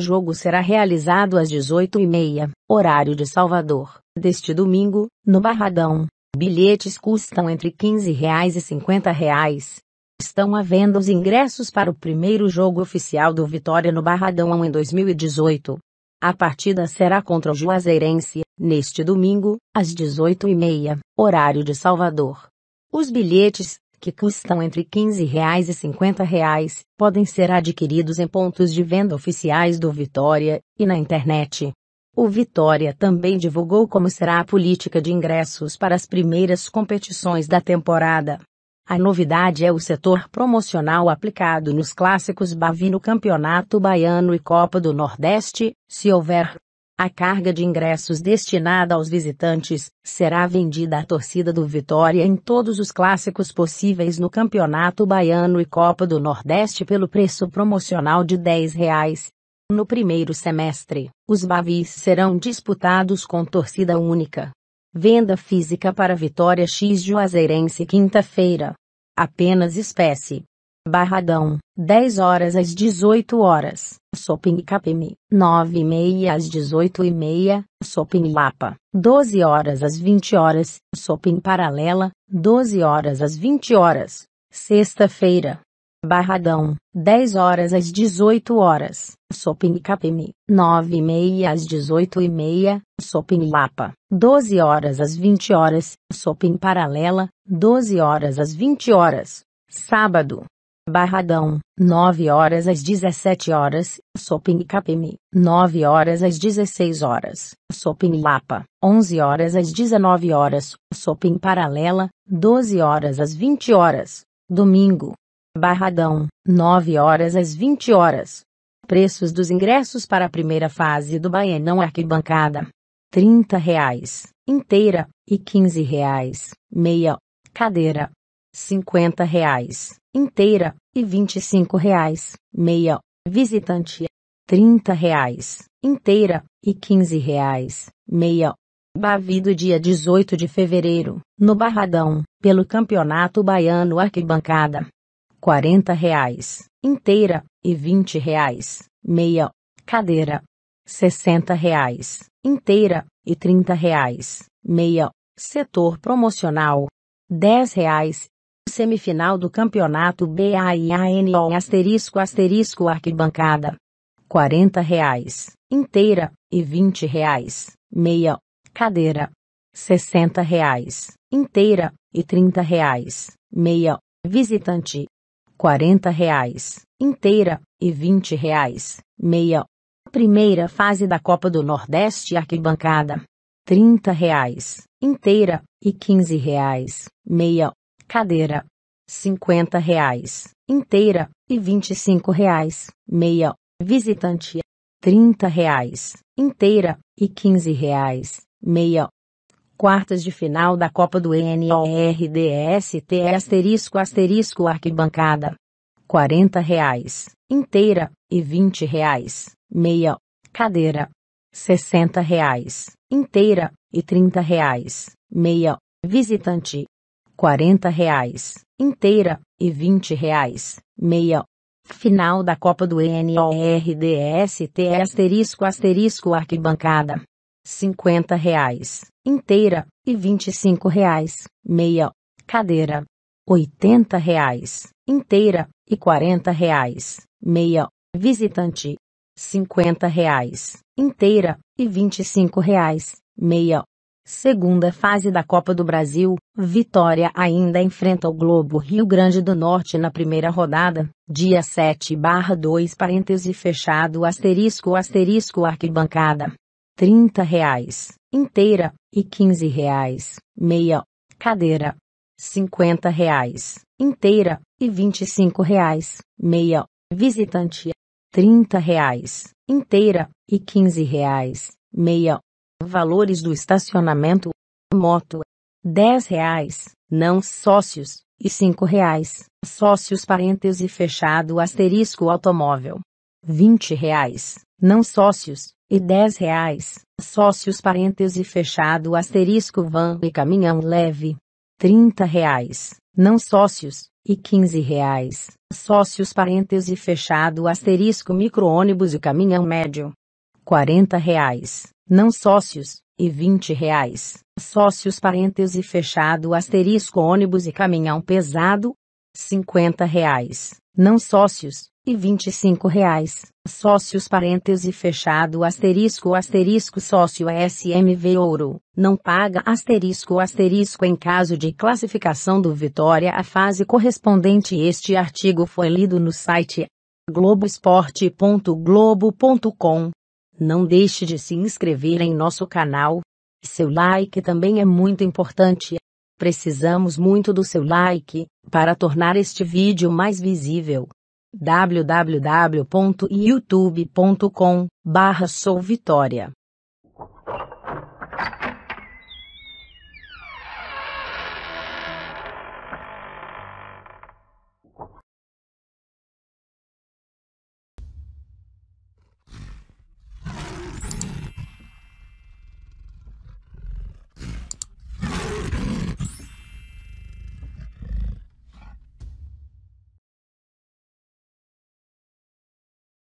jogo será realizado às 18h30, horário de Salvador, deste domingo, no Barradão. Bilhetes custam entre R$ 15,00 e R$ 50,00. Estão à venda os ingressos para o primeiro jogo oficial do Vitória no Barradão em 2018. A partida será contra o Juazeirense, neste domingo, às 18h30, horário de Salvador. Os bilhetes que custam entre R$ 15 reais e R$ 50, reais, podem ser adquiridos em pontos de venda oficiais do Vitória e na internet. O Vitória também divulgou como será a política de ingressos para as primeiras competições da temporada. A novidade é o setor promocional aplicado nos clássicos Bavi no Campeonato Baiano e Copa do Nordeste, se houver, a carga de ingressos destinada aos visitantes será vendida à torcida do Vitória em todos os clássicos possíveis no Campeonato Baiano e Copa do Nordeste pelo preço promocional de R$ 10,00. No primeiro semestre, os Bavis serão disputados com torcida única. Venda física para Vitória X Juazeirense quinta-feira. Apenas espécie. Barradão, 10 horas às 18 horas, Sopinguapemi, 9 e meia às 18 e meia, Lapa, 12 horas às 20 horas, Sopim Paralela, 12 horas às 20 horas, sexta-feira. Barradão, 10 horas às 18 horas, Sopinguapemi, 9 e meia às 18 e meia, Lapa, 12 horas às 20 horas, Sopim Paralela, 12 horas às 20 horas, sábado. Barradão, 9 horas às 17 horas, Shopping Capemi, 9 horas às 16 horas, Shopping Lapa, 11 horas às 19 horas, Shopping Paralela, 12 horas às 20 horas, domingo. Barradão, 9 horas às 20 horas. Preços dos ingressos para a primeira fase do Baianão Arquibancada. R$ reais inteira, e R$ reais meia, cadeira. R$ 50,00, inteira, e vinte e cinco reais, meia, visitante, trinta reais, inteira, e quinze reais, meia. Bavido dia 18 de fevereiro, no Barradão, pelo Campeonato Baiano Arquibancada. quarenta reais, inteira, e vinte reais, meia, cadeira. sessenta reais, inteira, e trinta reais, meia, setor promocional. dez reais, Semifinal do Campeonato BAIANO asterisco asterisco arquibancada. 40 reais, inteira, e 20 reais, meia, cadeira. 60 reais, inteira, e 30 reais, meia, visitante. 40 reais, inteira, e 20 reais, meia. Primeira fase da Copa do Nordeste arquibancada. 30 reais, inteira, e 15 reais, meia cadeira, 50 reais, inteira, e 25 reais, meia, visitante, 30 reais, inteira, e 15 reais, meia. Quartas de final da Copa do NORDST asterisco asterisco arquibancada, 40 reais, inteira, e 20 reais, meia, cadeira, 60 reais, inteira, e 30 reais, meia, visitante. 40 reais, inteira, e 20 reais, meia. Final da Copa do NORDST asterisco asterisco arquibancada. 50 reais, inteira, e 25 reais, meia. Cadeira. 80 reais, inteira, e 40 reais, meia. Visitante. 50 reais, inteira, e 25 reais, meia. Segunda fase da Copa do Brasil, Vitória ainda enfrenta o Globo Rio Grande do Norte na primeira rodada, dia 7 barra 2 parêntese fechado asterisco asterisco arquibancada. 30 reais, inteira, e 15 reais, meia, cadeira. 50 reais, inteira, e 25 reais, meia, visitante. 30 reais, inteira, e 15 reais, meia, Valores do estacionamento: moto R$ 10,00, não sócios, e R$ 5,00, sócios parêntese fechado asterisco automóvel. R$ 20,00, não sócios, e R$ 10,00, sócios parêntese fechado asterisco van e caminhão leve. R$ 30,00, não sócios, e R$ 15,00, sócios parêntese fechado asterisco micro-ônibus e caminhão médio. R$ 40,00 não sócios, e 20 reais, sócios parêntese fechado asterisco ônibus e caminhão pesado, 50 reais, não sócios, e 25 reais, sócios parêntese fechado asterisco asterisco sócio SMV ouro, não paga asterisco asterisco em caso de classificação do Vitória a fase correspondente este artigo foi lido no site globoesporte.globo.com não deixe de se inscrever em nosso canal. Seu like também é muito importante. Precisamos muito do seu like para tornar este vídeo mais visível. wwwyoutubecom Vitória